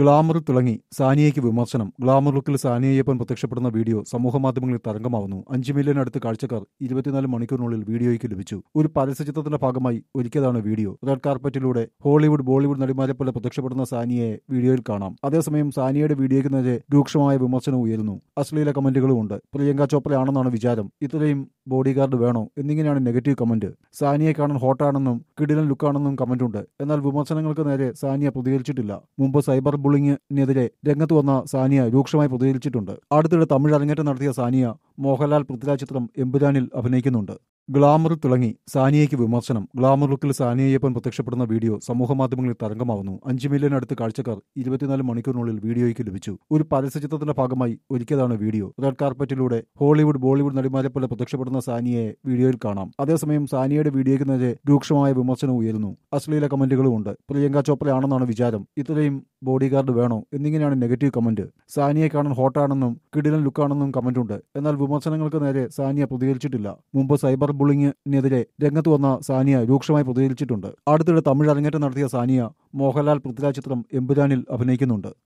glamour തിളങ്ങി സാനിയയ്ക്ക് വിമർശനം glamour ലുക്കിൽ സാനിയയ്യപ്പൻ പ്രത്യക്ഷപ്പെടുന്ന വീഡിയോ സമൂഹമാധ്യമങ്ങളിൽ തരംഗമാവുന്നു അഞ്ച് മില്യൺ അടുത്ത് കാഴ്ചക്കാർ ഇരുപത്തിനാല് മണിക്കൂറിനുള്ളിൽ വീഡിയോയ്ക്ക് ലഭിച്ചു ഒരു പരസ്യചിത്രത്തിന്റെ ഭാഗമായി ഒരുക്കിയതാണ് വീഡിയോ റെഡ് കാർപ്പറ്റിലൂടെ ഹോളിവുഡ് ബോളിവുഡ് നടിമാരെ പോലെ പ്രത്യക്ഷപ്പെടുന്ന സാനിയയെ വീഡിയോയിൽ കാണാം അതേസമയം സാനിയയുടെ വീഡിയോയ്ക്ക് നേരെ രൂക്ഷമായ വിമർശനം ഉയരുന്നു അശ്ലീല കമന്റുകളും ഉണ്ട് പ്രിയങ്ക ചോപ്രയാണെന്നാണ് വിചാരം ഇത്രയും ബോഡി ഗാർഡ് വേണോ എന്നിങ്ങനെയാണ് നെഗറ്റീവ് കമന്റ് സാനിയെ കാണാൻ ഹോട്ടാണെന്നും കിടിലൻ ലുക്കാണെന്നും കമന്റുണ്ട് എന്നാൽ വിമർശനങ്ങൾക്ക് നേരെ സാനിയ പ്രതികരിച്ചിട്ടില്ല മുമ്പ് സൈബർ ബുള്ളിങ്ങിനെതിരെ രംഗത്ത് വന്ന സാനിയ രൂക്ഷമായി പ്രതികരിച്ചിട്ടുണ്ട് അടുത്തിടെ തമിഴ് അരങ്ങേറ്റം നടത്തിയ സാനിയ മോഹൻലാൽ പൃഥ്വിരാജ് ചിത്രം എമ്പുരാനിൽ അഭിനയിക്കുന്നുണ്ട് ഗ്ലാമർ തിളങ്ങി സാനിയയ്ക്ക് വിമർശനം ഗ്ലാമർ ലുക്കിൽ സാനിയയപ്പൻ പ്രത്യക്ഷപ്പെടുന്ന വീഡിയോ സമൂഹമാധ്യമങ്ങളിൽ തരംഗമാവുന്നു അഞ്ച് മില്യൺ അടുത്ത് കാഴ്ചക്കാർ ഇരുപത്തിനാല് മണിക്കൂറിനുള്ളിൽ വീഡിയോയ്ക്ക് ലഭിച്ചു ഒരു പരസ്യചിത്രത്തിന്റെ ഭാഗമായി ഒരുക്കിയതാണ് വീഡിയോ റെഡ് കാർപ്പറ്റിലൂടെ ഹോളിവുഡ് ബോളിവുഡ് നടിമാരെ പോലെ പ്രത്യക്ഷപ്പെടുന്ന സാനിയയെ വീഡിയോയിൽ കാണാം അതേസമയം സാനിയയുടെ വീഡിയോയ്ക്ക് നേരെ രൂക്ഷമായ വിമർശനം ഉയരുന്നു അശ്ലീല കമന്റുകളും ഉണ്ട് പ്രിയങ്ക ചോപ്രയാണെന്നാണ് വിചാരം ഇത്രയും ബോഡി ഗാർഡ് വേണോ എന്നിങ്ങനെയാണ് നെഗറ്റീവ് കമന്റ് സാനിയെ കാണാൻ ഹോട്ടാണെന്നും കിടിലൻ ലുക്കാണെന്നും കമന്റുണ്ട് എന്നാൽ വിമർശനങ്ങൾക്ക് നേരെ സാനിയ പ്രതികരിച്ചിട്ടില്ല മുമ്പ് സൈബർ ബുള്ളിങ്ങിനെതിരെ രംഗത്ത് വന്ന സാനിയ രൂക്ഷമായി പ്രതികരിച്ചിട്ടുണ്ട് അടുത്തിടെ തമിഴ് അരങ്ങേറ്റം നടത്തിയ സാനിയ മോഹൻലാൽ പൃഥ്വിരാജ് ചിത്രം എമ്പുരാനിൽ അഭിനയിക്കുന്നുണ്ട്